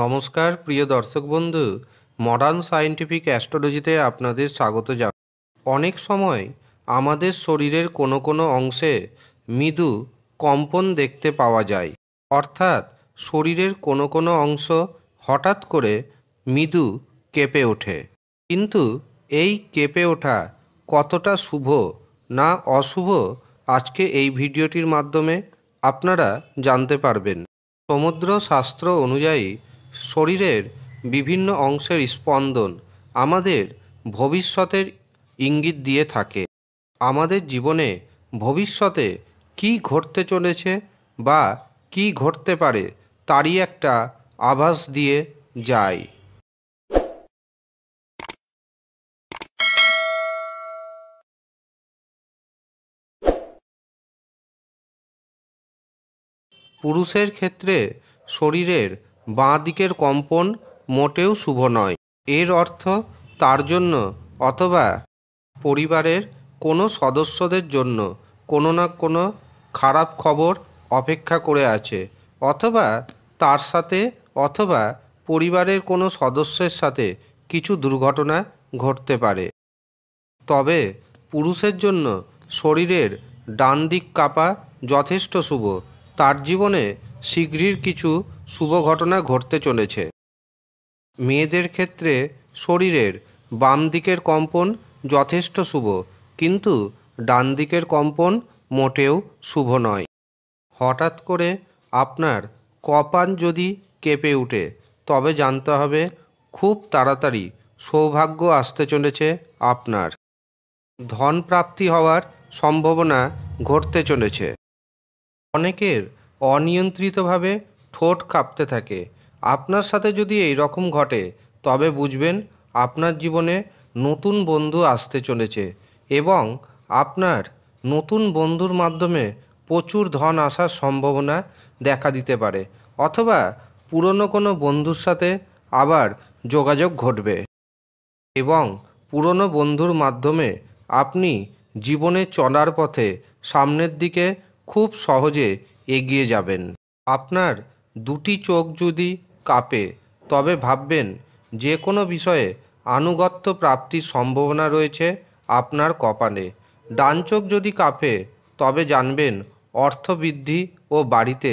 নমস্কার প্রিয় দর্শক বন্ধু মডার্ন সায়েন্টিফিক অ্যাস্ট্রোলজিতে আপনাদের স্বাগত জান অনেক সময় আমাদের শরীরের কোনো কোনো অংশে মৃদু কম্পন দেখতে পাওয়া যায় অর্থাৎ শরীরের কোনো কোনো অংশ হঠাৎ করে মৃদু কেঁপে ওঠে কিন্তু এই কেঁপে ওঠা কতটা শুভ না অশুভ আজকে এই ভিডিওটির মাধ্যমে আপনারা জানতে পারবেন সমুদ্র শাস্ত্র অনুযায়ী শরীরের বিভিন্ন অংশের স্পন্দন আমাদের ভবিষ্যতের ইঙ্গিত দিয়ে থাকে আমাদের জীবনে ভবিষ্যতে কি ঘটতে চলেছে বা কি ঘটতে পারে তারই একটা আভাস দিয়ে যায় পুরুষের ক্ষেত্রে শরীরের বাঁ দিকের কম্পন মোটেও শুভ নয় এর অর্থ তার জন্য অথবা পরিবারের কোনো সদস্যদের জন্য কোনো না কোনো খারাপ খবর অপেক্ষা করে আছে অথবা তার সাথে অথবা পরিবারের কোনো সদস্যের সাথে কিছু দুর্ঘটনা ঘটতে পারে তবে পুরুষের জন্য শরীরের ডান দিক কাঁপা যথেষ্ট শুভ তার জীবনে শিগগির কিছু শুভ ঘটনা ঘটতে চলেছে মেয়েদের ক্ষেত্রে শরীরের বাম দিকের কম্পন যথেষ্ট শুভ কিন্তু ডান দিকের কম্পন মোটেও শুভ নয় হঠাৎ করে আপনার কপাল যদি কেঁপে উঠে তবে জানতে হবে খুব তাড়াতাড়ি সৌভাগ্য আসতে চলেছে আপনার ধন প্রাপ্তি হওয়ার সম্ভাবনা ঘটতে চলেছে অনেকের অনিয়ন্ত্রিতভাবে ঠোঁট কাঁপতে থাকে আপনার সাথে যদি এই রকম ঘটে তবে বুঝবেন আপনার জীবনে নতুন বন্ধু আসতে চলেছে এবং আপনার নতুন বন্ধুর মাধ্যমে প্রচুর ধন আসার সম্ভাবনা দেখা দিতে পারে অথবা পুরনো কোনো বন্ধুর সাথে আবার যোগাযোগ ঘটবে এবং পুরনো বন্ধুর মাধ্যমে আপনি জীবনে চলার পথে সামনের দিকে খুব সহজে এগিয়ে যাবেন আপনার দুটি চোখ যদি কাঁপে তবে ভাববেন যে কোনো বিষয়ে আনুগত্য প্রাপ্তির সম্ভাবনা রয়েছে আপনার কপালে ডান চোখ যদি কাঁপে তবে জানবেন অর্থবৃদ্ধি ও বাড়িতে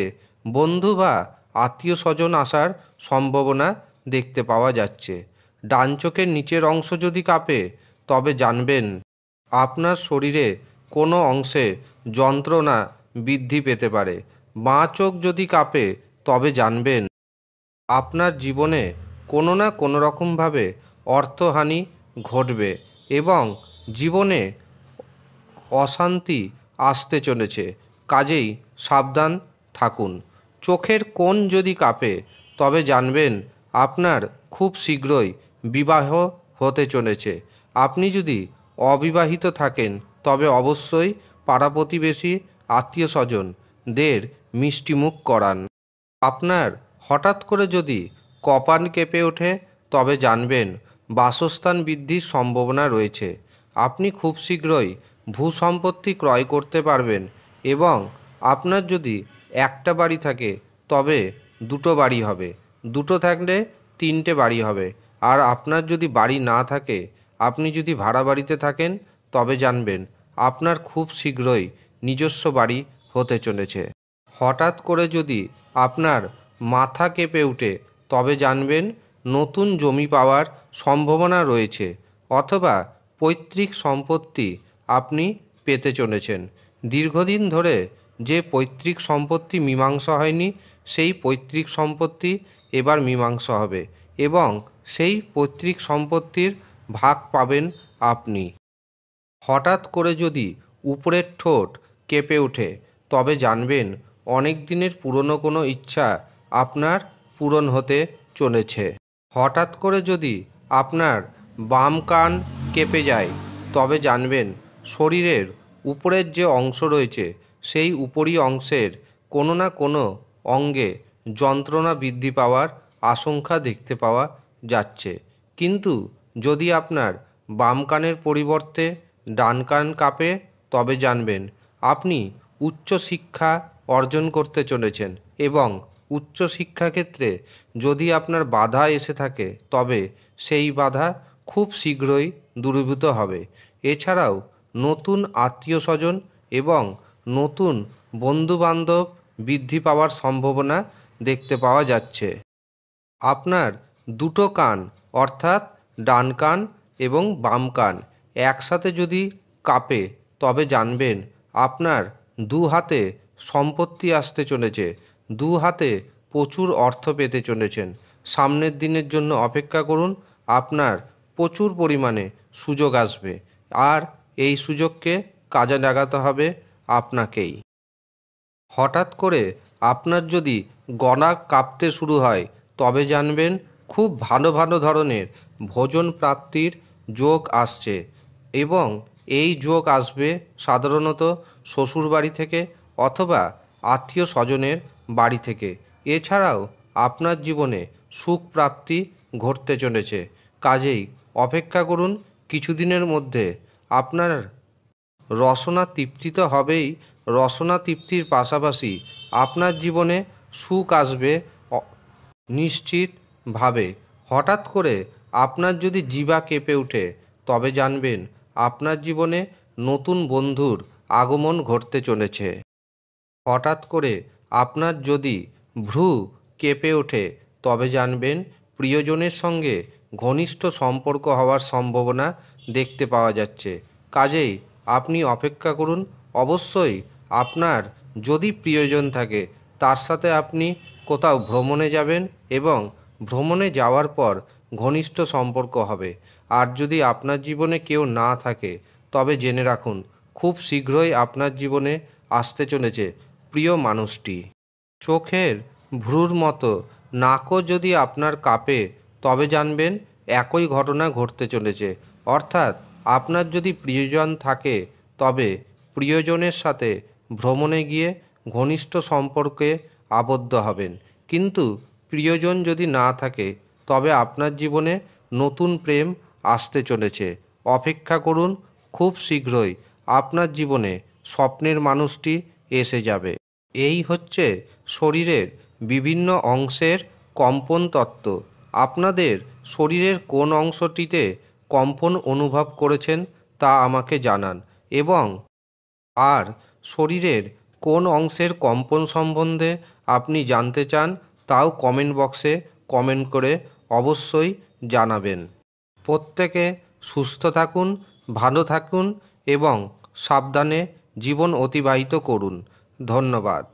বন্ধু বা আত্মীয় স্বজন আসার সম্ভাবনা দেখতে পাওয়া যাচ্ছে ডান চোখের নিচের অংশ যদি কাঁপে তবে জানবেন আপনার শরীরে কোনো অংশে যন্ত্রণা বৃদ্ধি পেতে পারে বাঁ চোখ যদি কাঁপে তবে জানবেন আপনার জীবনে কোনো না কোনো রকমভাবে অর্থহানি ঘটবে এবং জীবনে অশান্তি আসতে চলেছে কাজেই সাবধান থাকুন চোখের কোন যদি কাঁপে তবে জানবেন আপনার খুব শীঘ্রই বিবাহ হতে চলেছে আপনি যদি অবিবাহিত থাকেন তবে অবশ্যই পাড়া প্রতিবেশী আত্মীয় স্বজনদের মিষ্টিমুখ করান আপনার হঠাৎ করে যদি কপান কেঁপে ওঠে তবে জানবেন বাসস্থান বৃদ্ধির সম্ভাবনা রয়েছে আপনি খুব শীঘ্রই ভূ সম্পত্তি ক্রয় করতে পারবেন এবং আপনার যদি একটা বাড়ি থাকে তবে দুটো বাড়ি হবে দুটো থাকলে তিনটে বাড়ি হবে আর আপনার যদি বাড়ি না থাকে আপনি যদি ভাড়া বাড়িতে থাকেন তবে জানবেন আপনার খুব শীঘ্রই নিজস্ব বাড়ি হতে চলেছে হঠাৎ করে যদি আপনার মাথা কেঁপে উঠে তবে জানবেন নতুন জমি পাওয়ার সম্ভাবনা রয়েছে অথবা পৈতৃক সম্পত্তি আপনি পেতে চলেছেন দীর্ঘদিন ধরে যে পৈতৃক সম্পত্তি মীমাংসা হয়নি সেই পৈতৃক সম্পত্তি এবার মীমাংসা হবে এবং সেই পৈতৃক সম্পত্তির ভাগ পাবেন আপনি হঠাৎ করে যদি উপরের ঠোঁট কেঁপে ওঠে তবে জানবেন অনেক দিনের পুরনো কোনো ইচ্ছা আপনার পূরণ হতে চলেছে হঠাৎ করে যদি আপনার বাম কান কেঁপে যায় তবে জানবেন শরীরের উপরের যে অংশ রয়েছে সেই উপরি অংশের কোনো না কোনো অঙ্গে যন্ত্রণা বৃদ্ধি পাওয়ার আশঙ্কা দেখতে পাওয়া যাচ্ছে কিন্তু যদি আপনার বাম কানের পরিবর্তে ডান কান কাঁপে তবে জানবেন আপনি উচ্চশিক্ষা অর্জন করতে চলেছেন এবং উচ্চশিক্ষা ক্ষেত্রে যদি আপনার বাধা এসে থাকে তবে সেই বাধা খুব শীঘ্রই দূরীভূত হবে এছাড়াও নতুন আত্মীয় স্বজন এবং নতুন বন্ধুবান্ধব বৃদ্ধি পাওয়ার সম্ভাবনা দেখতে পাওয়া যাচ্ছে আপনার দুটো কান অর্থাৎ ডান কান এবং বাম কান একসাথে যদি কাঁপে তবে জানবেন আপনার দু হাতে সম্পত্তি আসতে চলেছে দু হাতে প্রচুর অর্থ পেতে চলেছেন সামনের দিনের জন্য অপেক্ষা করুন আপনার প্রচুর পরিমাণে সুযোগ আসবে আর এই সুযোগকে কাজে লাগাতে হবে আপনাকেই হঠাৎ করে আপনার যদি গনা কাঁপতে শুরু হয় তবে জানবেন খুব ভালো ভালো ধরনের ভোজন প্রাপ্তির যোগ আসছে এবং এই যোগ আসবে সাধারণত শ্বশুর বাড়ি থেকে অথবা আত্মীয় স্বজনের বাড়ি থেকে এছাড়াও আপনার জীবনে সুখ প্রাপ্তি ঘটতে চলেছে কাজেই অপেক্ষা করুন কিছুদিনের মধ্যে আপনার রসনা তৃপ্তি তো হবেই রসনা তৃপ্তির পাশাপাশি আপনার জীবনে সুখ আসবে নিশ্চিতভাবে হঠাৎ করে আপনার যদি জিবা কেঁপে ওঠে তবে জানবেন আপনার জীবনে নতুন বন্ধুর আগমন ঘটতে চলেছে হঠাৎ করে আপনার যদি ভ্রু কেঁপে ওঠে তবে জানবেন প্রিয়জনের সঙ্গে ঘনিষ্ঠ সম্পর্ক হওয়ার সম্ভাবনা দেখতে পাওয়া যাচ্ছে কাজেই আপনি অপেক্ষা করুন অবশ্যই আপনার যদি প্রিয়জন থাকে তার সাথে আপনি কোথাও ভ্রমণে যাবেন এবং ভ্রমণে যাওয়ার পর ঘনিষ্ঠ সম্পর্ক হবে আর যদি আপনার জীবনে কেউ না থাকে তবে জেনে রাখুন খুব শীঘ্রই আপনার জীবনে আসতে চলেছে প্রিয় মানুষটি চোখের ভ্রুর মতো নাকও যদি আপনার কাপে তবে জানবেন একই ঘটনা ঘটতে চলেছে অর্থাৎ আপনার যদি প্রিয়জন থাকে তবে প্রিয়জনের সাথে ভ্রমণে গিয়ে ঘনিষ্ঠ সম্পর্কে আবদ্ধ হবেন কিন্তু প্রিয়জন যদি না থাকে তবে আপনার জীবনে নতুন প্রেম আসতে চলেছে অপেক্ষা করুন খুব শীঘ্রই আপনার জীবনে স্বপ্নের মানুষটি এসে যাবে এই হচ্ছে শরীরের বিভিন্ন অংশের কম্পন তত্ত্ব আপনাদের শরীরের কোন অংশটিতে কম্পন অনুভব করেছেন তা আমাকে জানান এবং আর শরীরের কোন অংশের কম্পন সম্বন্ধে আপনি জানতে চান তাও কমেন্ট বক্সে কমেন্ট করে অবশ্যই জানাবেন প্রত্যেকে সুস্থ থাকুন ভালো থাকুন এবং সাবধানে জীবন অতিবাহিত করুন ধন্যবাদ